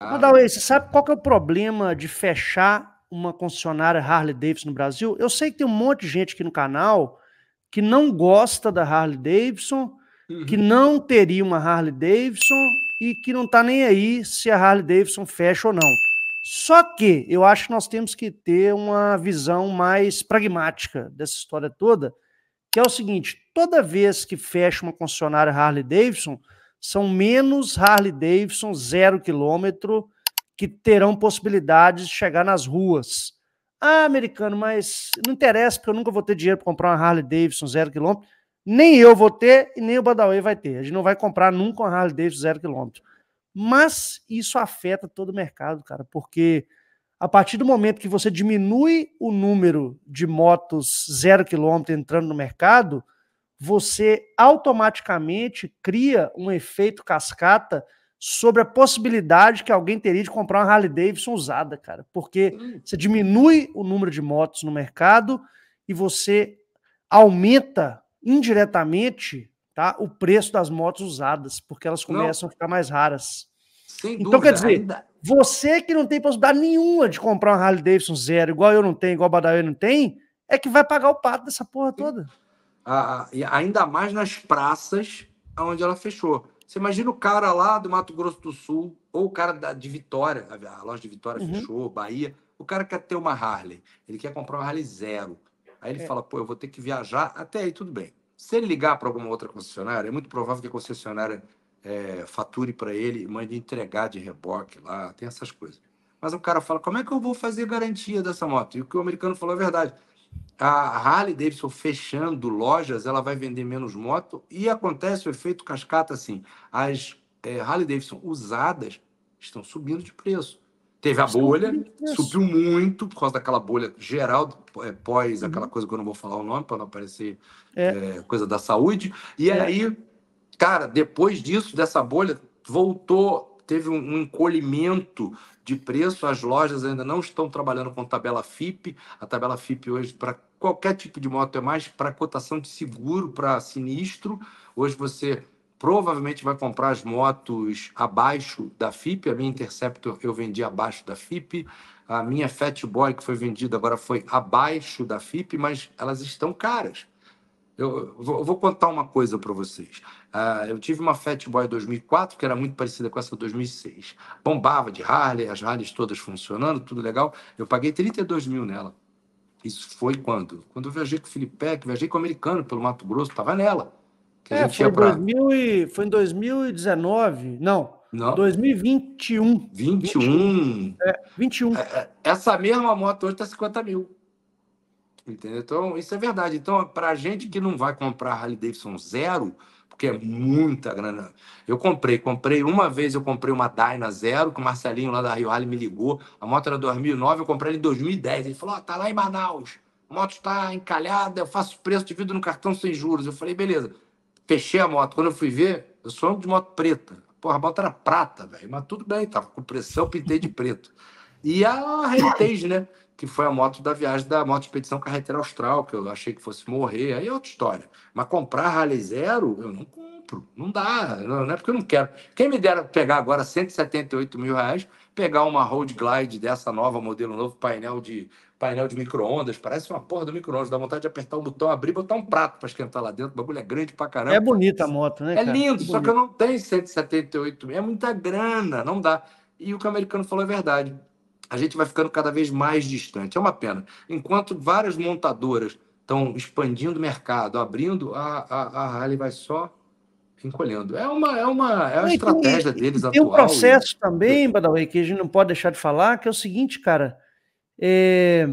Madalê, você sabe qual que é o problema de fechar uma concessionária Harley Davidson no Brasil? Eu sei que tem um monte de gente aqui no canal que não gosta da Harley Davidson, que uhum. não teria uma Harley Davidson e que não está nem aí se a Harley Davidson fecha ou não. Só que eu acho que nós temos que ter uma visão mais pragmática dessa história toda, que é o seguinte: toda vez que fecha uma concessionária Harley Davidson, são menos Harley Davidson zero quilômetro que terão possibilidade de chegar nas ruas. Ah, americano, mas não interessa, porque eu nunca vou ter dinheiro para comprar uma Harley Davidson zero quilômetro. Nem eu vou ter e nem o Badawi vai ter. A gente não vai comprar nunca uma Harley Davidson zero quilômetro. Mas isso afeta todo o mercado, cara, porque a partir do momento que você diminui o número de motos zero quilômetro entrando no mercado, você automaticamente cria um efeito cascata sobre a possibilidade que alguém teria de comprar uma Harley Davidson usada, cara. Porque hum. você diminui o número de motos no mercado e você aumenta indiretamente tá, o preço das motos usadas, porque elas começam não. a ficar mais raras. Sem então, dúvida. quer dizer, ainda... você que não tem possibilidade nenhuma de comprar uma Harley Davidson zero, igual eu não tenho, igual o Badawi não tem, é que vai pagar o pato dessa porra toda a, ainda mais nas praças onde ela fechou. Você imagina o cara lá do Mato Grosso do Sul, ou o cara da, de Vitória, a loja de Vitória uhum. fechou, Bahia. O cara quer ter uma Harley, ele quer comprar uma Harley zero. Aí ele é. fala, pô, eu vou ter que viajar, até aí tudo bem. Se ele ligar para alguma outra concessionária, é muito provável que a concessionária é, fature para ele, mande entregar de reboque lá, tem essas coisas. Mas o cara fala, como é que eu vou fazer garantia dessa moto? E o que o americano falou é verdade a Harley Davidson fechando lojas, ela vai vender menos moto e acontece o efeito cascata assim. As é, Harley Davidson usadas estão subindo de preço. Teve a bolha, subiu muito por causa daquela bolha geral, eh, pós uhum. aquela coisa que eu não vou falar o nome para não aparecer é. É, coisa da saúde. E é. aí, cara, depois disso, dessa bolha, voltou, teve um, um encolhimento de preço. As lojas ainda não estão trabalhando com tabela FIP. A tabela FIP hoje, para qualquer tipo de moto, é mais para cotação de seguro, para sinistro. Hoje você provavelmente vai comprar as motos abaixo da FIP. A minha Interceptor eu vendi abaixo da FIP. A minha Fat Boy, que foi vendida agora, foi abaixo da FIP, mas elas estão caras. Eu vou contar uma coisa para vocês. Uh, eu tive uma Fat Boy 2004 que era muito parecida com essa 2006. Bombava de Harley, as Harleys todas funcionando, tudo legal. Eu paguei 32 mil nela. Isso foi quando? Quando eu viajei com o Felipe, que viajei com o americano pelo Mato Grosso, estava nela. é, foi, pra... 2000 e... foi em 2019, não, não. 2021. 21. 21. É, 21. É, é, essa mesma moto hoje está 50 mil. Entendeu? Então, isso é verdade. Então, para a gente que não vai comprar Harley Davidson zero, porque é muita grana. Eu comprei, comprei uma vez, eu comprei uma Dyna zero, que o Marcelinho lá da Rio Harley me ligou. A moto era 2009, eu comprei ela em 2010. Ele falou: oh, tá lá em Manaus, a moto está encalhada, eu faço preço de no cartão sem juros. Eu falei: beleza. Fechei a moto. Quando eu fui ver, eu sou de moto preta. Porra, a moto era prata, velho, mas tudo bem, tava com pressão, pintei de preto. E a Heritage, né? que foi a moto da viagem da moto expedição carreteira austral, que eu achei que fosse morrer, aí é outra história. Mas comprar Harley Zero, eu não compro, não dá, não é porque eu não quero. Quem me dera pegar agora 178 mil reais, pegar uma Road Glide dessa nova, modelo novo, painel de painel de micro-ondas, parece uma porra do micro-ondas, dá vontade de apertar o botão, abrir, botar um prato para esquentar lá dentro, o bagulho é grande pra caramba. É bonita a moto, né? É cara? lindo, é só que eu não tenho 178 mil, é muita grana, não dá. E o que o americano falou é verdade a gente vai ficando cada vez mais distante. É uma pena. Enquanto várias montadoras estão expandindo o mercado, abrindo, a, a, a Harley vai só encolhendo. É uma, é uma, é uma estratégia tem, deles tem atual. Tem um processo e... também, Badawi, que a gente não pode deixar de falar, que é o seguinte, cara. É...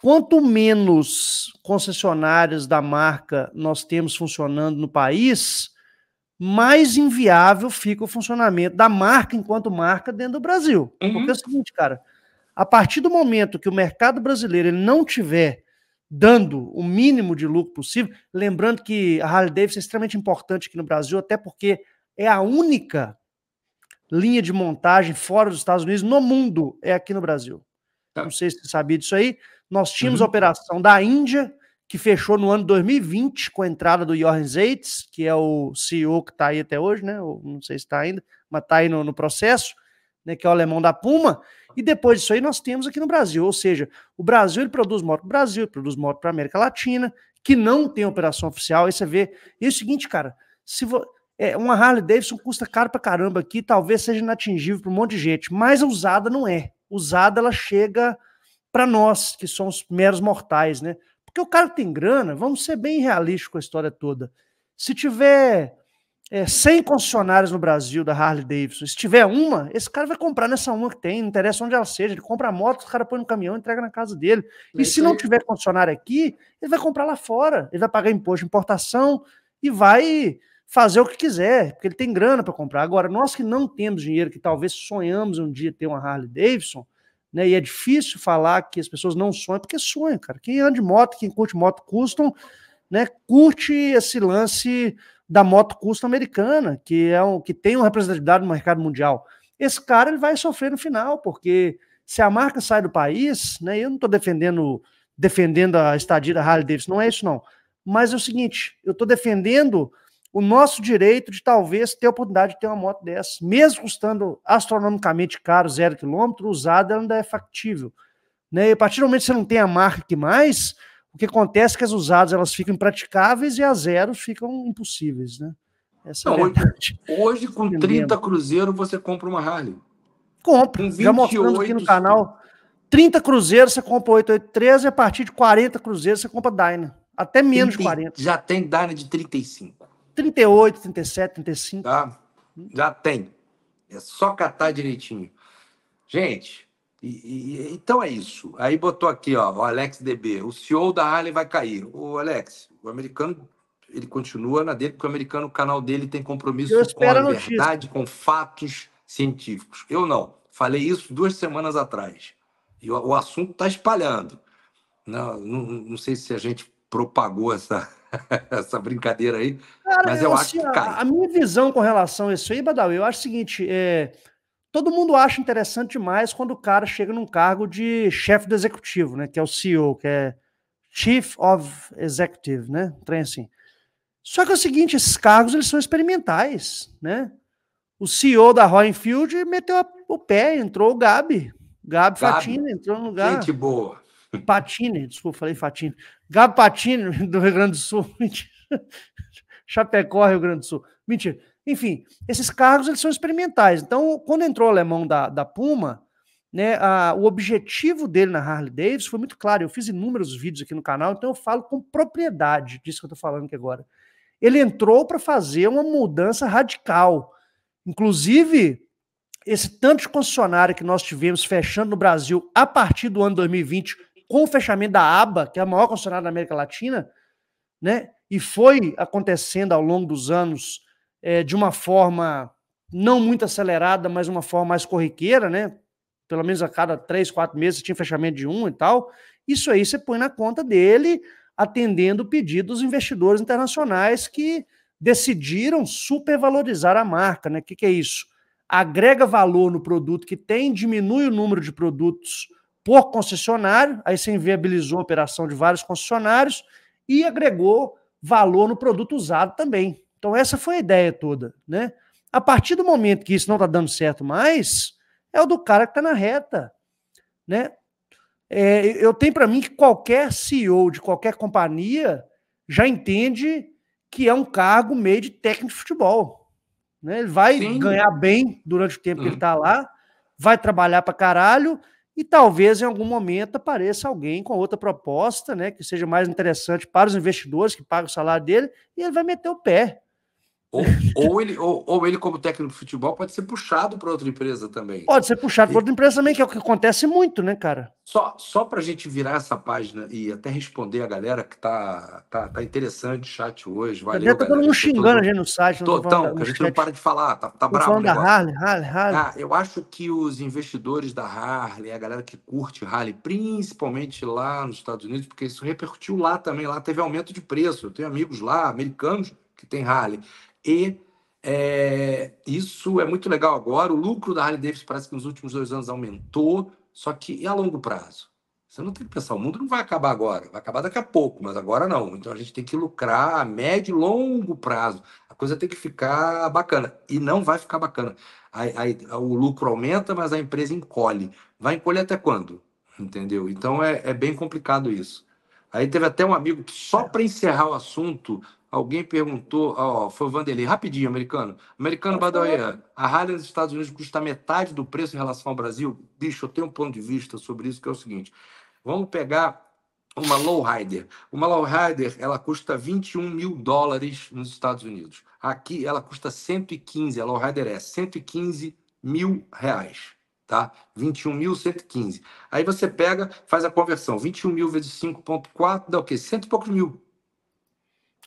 Quanto menos concessionárias da marca nós temos funcionando no país, mais inviável fica o funcionamento da marca enquanto marca dentro do Brasil. Uhum. Porque é o seguinte, cara, a partir do momento que o mercado brasileiro ele não tiver dando o mínimo de lucro possível, lembrando que a Harley Davidson é extremamente importante aqui no Brasil, até porque é a única linha de montagem fora dos Estados Unidos no mundo, é aqui no Brasil. Tá. Não sei se você sabia disso aí. Nós tínhamos uhum. a operação da Índia, que fechou no ano 2020 com a entrada do Johan Zeitz, que é o CEO que está aí até hoje, né? Não sei se está ainda, mas está aí no, no processo, né? Que é o alemão da Puma. E depois disso aí nós temos aqui no Brasil, ou seja, o Brasil ele produz moto para o Brasil, produz moto para a América Latina, que não tem operação oficial. Aí você vê. E é o seguinte, cara, se vo... é, uma Harley Davidson custa caro para caramba aqui, talvez seja inatingível para um monte de gente, mas a usada não é. Usada ela chega para nós, que somos meros mortais, né? Porque o cara tem grana, vamos ser bem realistas com a história toda. Se tiver é, 100 concessionários no Brasil da Harley Davidson, se tiver uma, esse cara vai comprar nessa uma que tem, não interessa onde ela seja, ele compra a moto, o cara põe no caminhão, entrega na casa dele. E se não tiver concessionário aqui, ele vai comprar lá fora, ele vai pagar imposto de importação e vai fazer o que quiser, porque ele tem grana para comprar. Agora, nós que não temos dinheiro, que talvez sonhamos um dia ter uma Harley Davidson, né, e é difícil falar que as pessoas não sonham, porque sonham, cara. Quem anda de moto, quem curte moto custom, né, curte esse lance da moto custom americana, que é um, que tem uma representatividade no mercado mundial. Esse cara ele vai sofrer no final, porque se a marca sai do país, né, eu não estou defendendo defendendo a estadia da Harley Davidson, não é isso não. Mas é o seguinte, eu estou defendendo o nosso direito de talvez ter a oportunidade de ter uma moto dessa, mesmo custando astronomicamente caro, zero quilômetro, usada ainda é factível. Né? E a partir do momento que você não tem a marca que mais, o que acontece é que as usadas elas ficam impraticáveis e as zeros ficam impossíveis. Né? Essa é não, é hoje, hoje, com 30 cruzeiros, você compra uma Harley. Compra. Já mostrando aqui no canal. 30 cruzeiros, você compra 883 e a partir de 40 cruzeiros, você compra Dyna. Até menos 30, de 40. Já tem Dyna de 35. 38, 37, 35. Tá. Já tem. É só catar direitinho. Gente, e, e, então é isso. Aí botou aqui, ó, o Alex DB. O CEO da Harley vai cair. O Alex, o americano, ele continua na dele, porque o americano, o canal dele tem compromisso com a, a verdade, com fatos científicos. Eu não. Falei isso duas semanas atrás. E o, o assunto está espalhando. Não, não, não sei se a gente propagou essa essa brincadeira aí. Cara, mas eu, eu acho assim, que cai. A minha visão com relação a isso aí, Badawi, eu acho o seguinte: é, todo mundo acha interessante demais quando o cara chega num cargo de chefe do executivo, né? Que é o CEO, que é Chief of Executive, né? trem assim. Só que é o seguinte, esses cargos eles são experimentais, né? O CEO da Royenfield meteu o pé, entrou o Gabi. Gabi, Gabi entrou no lugar. Gente boa. Patine, desculpa, falei Fatine. Gapatino, do Rio Grande do Sul. Chapecó, Rio Grande do Sul. Mentira. Enfim, esses cargos eles são experimentais. Então, quando entrou o alemão da, da Puma, né, a, o objetivo dele na Harley Davidson foi muito claro. Eu fiz inúmeros vídeos aqui no canal, então eu falo com propriedade disso que eu estou falando aqui agora. Ele entrou para fazer uma mudança radical. Inclusive, esse tanto de concessionária que nós tivemos fechando no Brasil a partir do ano 2020 com o fechamento da ABA, que é a maior concessionária da América Latina, né? E foi acontecendo ao longo dos anos é, de uma forma não muito acelerada, mas uma forma mais corriqueira, né? Pelo menos a cada três, quatro meses tinha fechamento de um e tal. Isso aí você põe na conta dele, atendendo o pedido dos investidores internacionais que decidiram supervalorizar a marca, né? O que, que é isso? Agrega valor no produto que tem, diminui o número de produtos por concessionário, aí você inviabilizou a operação de vários concessionários e agregou valor no produto usado também. Então, essa foi a ideia toda. Né? A partir do momento que isso não está dando certo mais, é o do cara que está na reta. Né? É, eu tenho para mim que qualquer CEO de qualquer companhia já entende que é um cargo meio de técnico de futebol. Né? Ele vai Sim. ganhar bem durante o tempo que ele está uhum. lá, vai trabalhar para caralho e talvez em algum momento apareça alguém com outra proposta, né, que seja mais interessante para os investidores que pagam o salário dele, e ele vai meter o pé. Ou, ou, ele, ou, ou, ele, como técnico de futebol, pode ser puxado para outra empresa também. Pode ser puxado para outra empresa também, que é o que acontece muito, né, cara? Só, só para a gente virar essa página e até responder a galera que tá, tá, tá interessante o chat hoje. Valeu, tá galera, todo mundo xingando todo... a gente no site. Tô, então, a gente não para de falar, tá, tá bravo. Falando da Harley, Harley, Harley. Ah, eu acho que os investidores da Harley, a galera que curte Harley, principalmente lá nos Estados Unidos, porque isso repercutiu lá também, lá teve aumento de preço. Eu tenho amigos lá, americanos, que tem Harley e é, isso é muito legal agora. O lucro da Harley Davidson parece que nos últimos dois anos aumentou, só que a longo prazo. Você não tem que pensar, o mundo não vai acabar agora, vai acabar daqui a pouco, mas agora não. Então a gente tem que lucrar a médio e longo prazo. A coisa tem que ficar bacana. E não vai ficar bacana. o lucro aumenta, mas a empresa encolhe. Vai encolher até quando? Entendeu? Então é, é bem complicado isso. Aí teve até um amigo que, só para encerrar o assunto, alguém perguntou, ó, foi o Vanderlei, rapidinho, americano. Americano, Badaia, a Harley nos Estados Unidos custa metade do preço em relação ao Brasil? Bicho, eu tenho um ponto de vista sobre isso que é o seguinte. Vamos pegar uma lowrider. Uma lowrider, ela custa 21 mil dólares nos Estados Unidos. Aqui, ela custa 115, a lowrider é 115 mil reais tá? 21.115. Aí você pega, faz a conversão. 21.000 mil vezes 5.4 dá o quê? Cento e poucos mil.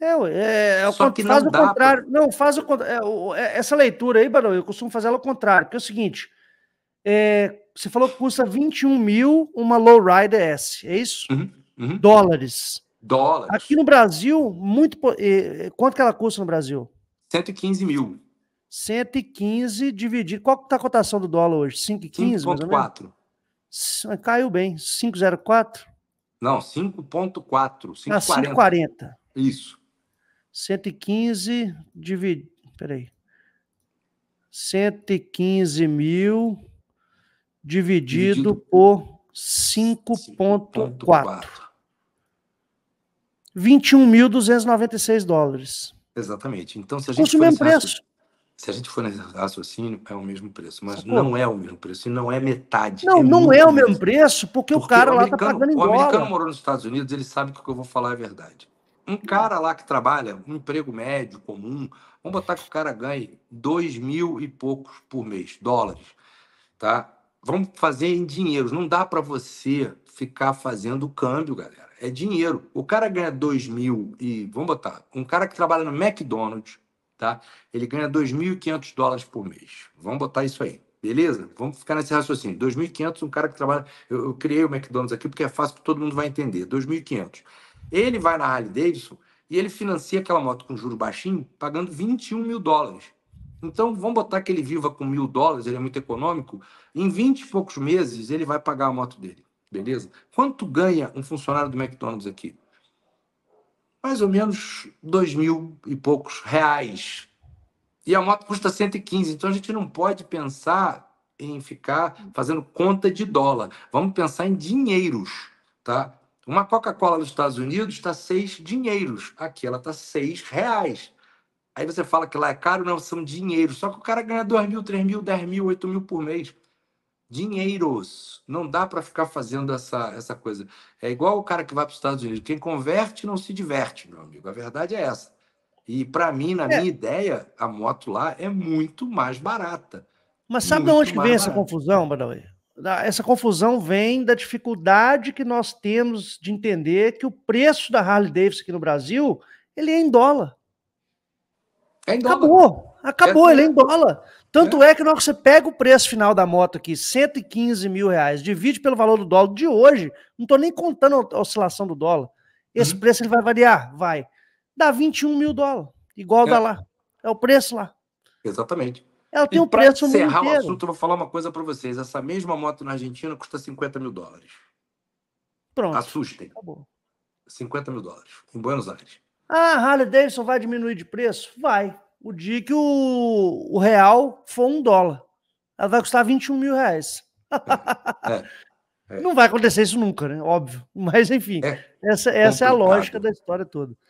É, é, é Só o, que faz não o contrário. Pra... Não, faz o contrário. É, é, essa leitura aí, Barão, eu costumo fazer ela ao contrário, que é o seguinte: é, você falou que custa 21 mil uma Lowrider S, é isso? Uhum, uhum. Dólares. Dólares. Aqui no Brasil, muito. Quanto que ela custa no Brasil? 115 mil. 115 dividido. Qual está a cotação do dólar hoje? 5,15? 5,4. Caiu bem. 5,04? Não, 5,4. 5,40. Ah, 5,40. Isso. 115 dividido. Peraí. 115 mil dividido, dividido por 5,4. 21.296 dólares. Exatamente. Então, se a gente. Fosse o mesmo preço. Se a gente for nesse raciocínio, é o mesmo preço. Mas Pô, não é o mesmo preço, e não é metade. Não, é não é o mesmo preço, porque, porque o cara o lá está pagando em dólar. O americano morou nos Estados Unidos, ele sabe que o que eu vou falar é verdade. Um cara lá que trabalha, um emprego médio, comum, vamos botar que o cara ganhe dois mil e poucos por mês, dólares, tá? Vamos fazer em dinheiro. Não dá para você ficar fazendo câmbio, galera. É dinheiro. O cara ganha dois mil e, vamos botar, um cara que trabalha no McDonald's, tá? Ele ganha 2.500 dólares por mês. Vamos botar isso aí. Beleza? Vamos ficar nesse raciocínio. 2.500, um cara que trabalha. Eu, eu, criei o McDonald's aqui porque é fácil que todo mundo vai entender. 2.500. Ele vai na Harley Davidson e ele financia aquela moto com juros baixinho, pagando 21 mil dólares. Então, vamos botar que ele viva com mil dólares, ele é muito econômico. Em 20 e poucos meses, ele vai pagar a moto dele. Beleza? Quanto ganha um funcionário do McDonald's aqui? mais ou menos dois mil e poucos reais. E a moto custa 115, então a gente não pode pensar em ficar fazendo conta de dólar. Vamos pensar em dinheiros, tá? Uma Coca-Cola nos Estados Unidos está seis dinheiros, aqui ela está seis reais. Aí você fala que lá é caro, não, são dinheiros. Só que o cara ganha 2 mil, 3 mil, 10 mil, 8 mil por mês dinheiros. Não dá para ficar fazendo essa, essa coisa. É igual o cara que vai para os Estados Unidos. Quem converte não se diverte, meu amigo. A verdade é essa. E para mim, na é. minha ideia, a moto lá é muito mais barata. Mas sabe de onde que vem essa confusão, Badawi? Ah, essa confusão vem da dificuldade que nós temos de entender que o preço da Harley Davidson aqui no Brasil ele é em dólar. É em dólar. Acabou, acabou, é, ele é em dólar. Tanto é. é que na hora que você pega o preço final da moto aqui, 115 mil reais, divide pelo valor do dólar de hoje, não estou nem contando a oscilação do dólar. Esse uhum. preço ele vai variar? Vai. Dá 21 mil dólares, igual é. dá lá. É o preço lá. Exatamente. Ela tem e um preço muito. encerrar o assunto, eu vou falar uma coisa para vocês. Essa mesma moto na Argentina custa 50 mil dólares. Pronto. Assustem. Acabou. 50 mil dólares, em Buenos Aires. Ah, Harley Davidson vai diminuir de preço? Vai o dia que o, o real for um dólar. Ela vai custar 21 mil reais. É, é, Não vai acontecer isso nunca, né? Óbvio. Mas, enfim, é essa, essa é a lógica da história toda.